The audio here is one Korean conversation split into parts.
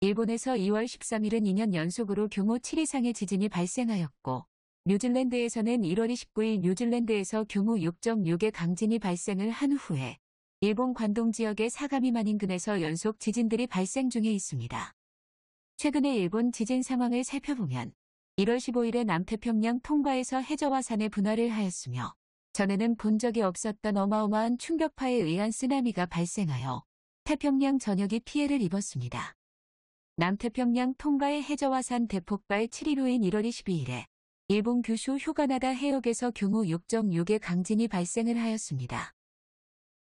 일본에서 2월 13일은 2년 연속으로 규모 7 이상의 지진이 발생하였고 뉴질랜드에서는 1월 29일 뉴질랜드에서 규모 6.6의 강진이 발생을 한 후에 일본 관동 지역의 사가미만 인근에서 연속 지진들이 발생 중에 있습니다. 최근의 일본 지진 상황을 살펴보면 1월 15일에 남태평양 통과에서 해저와 산의 분화를 하였으며 전에는 본 적이 없었던 어마어마한 충격파에 의한 쓰나미가 발생하여 태평양 전역이 피해를 입었습니다. 남태평양 통가의 해저화산 대폭발 7일후인 1월 22일에 일본 규슈 휴가나다 해역에서 규모 6.6의 강진이 발생을 하였습니다.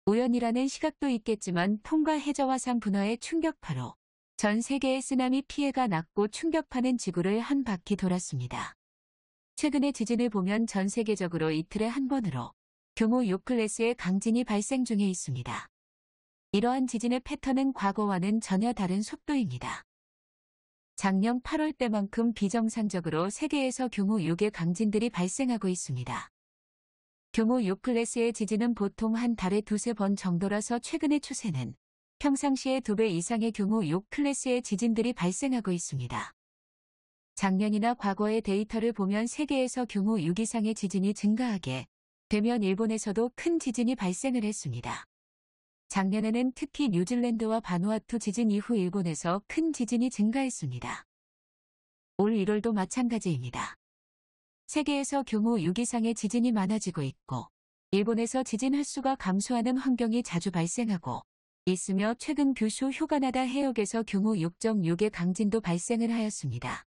우연이라는 시각도 있겠지만 통가 해저화산 분화의 충격파로 전 세계의 쓰나미 피해가 났고 충격파는 지구를 한 바퀴 돌았습니다. 최근의 지진을 보면 전 세계적으로 이틀에 한 번으로 규모 6클래스의 강진이 발생 중에 있습니다. 이러한 지진의 패턴은 과거와는 전혀 다른 속도입니다. 작년 8월 때만큼 비정상적으로 세계에서 규모 6의 강진들이 발생하고 있습니다. 규모 6클래스의 지진은 보통 한 달에 두세 번 정도라서 최근의 추세는 평상시에두 배 이상의 규모 6클래스의 지진들이 발생하고 있습니다. 작년이나 과거의 데이터를 보면 세계에서 규모 6 이상의 지진이 증가하게 되면 일본에서도 큰 지진이 발생을 했습니다. 작년에는 특히 뉴질랜드와 바누아투 지진 이후 일본에서 큰 지진이 증가했습니다. 올 1월도 마찬가지입니다. 세계에서 규모 6 이상의 지진이 많아지고 있고 일본에서 지진 횟수가 감소하는 환경이 자주 발생하고 있으며 최근 규슈 휴가나다 해역에서 규모 6.6의 강진도 발생을 하였습니다.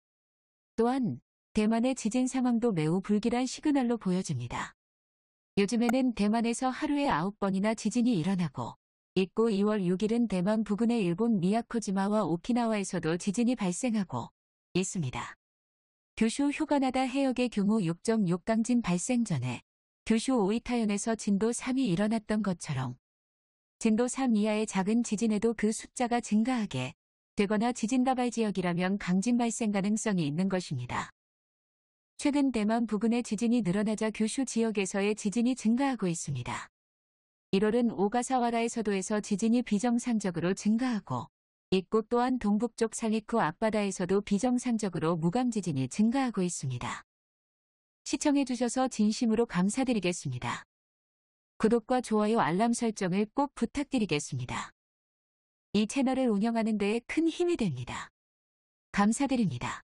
또한 대만의 지진 상황도 매우 불길한 시그널로 보여집니다. 요즘에는 대만에서 하루에 9번이나 지진이 일어나고 있고 2월 6일은 대만 부근의 일본 미야코지마와 오키나와에서도 지진이 발생하고 있습니다. 규슈 휴가나다 해역의 규모 6.6 강진 발생 전에 규슈 오이타현에서 진도 3이 일어났던 것처럼 진도 3 이하의 작은 지진에도 그 숫자가 증가하게 되거나 지진다발 지역이라면 강진 발생 가능성이 있는 것입니다. 최근 대만 부근의 지진이 늘어나자 규슈 지역에서의 지진이 증가하고 있습니다. 1월은 오가사와라의 서도에서 지진이 비정상적으로 증가하고 있고 또한 동북쪽 살리쿠 앞바다에서도 비정상적으로 무감지진이 증가하고 있습니다. 시청해주셔서 진심으로 감사드리겠습니다. 구독과 좋아요 알람 설정을 꼭 부탁드리겠습니다. 이 채널을 운영하는 데에 큰 힘이 됩니다. 감사드립니다.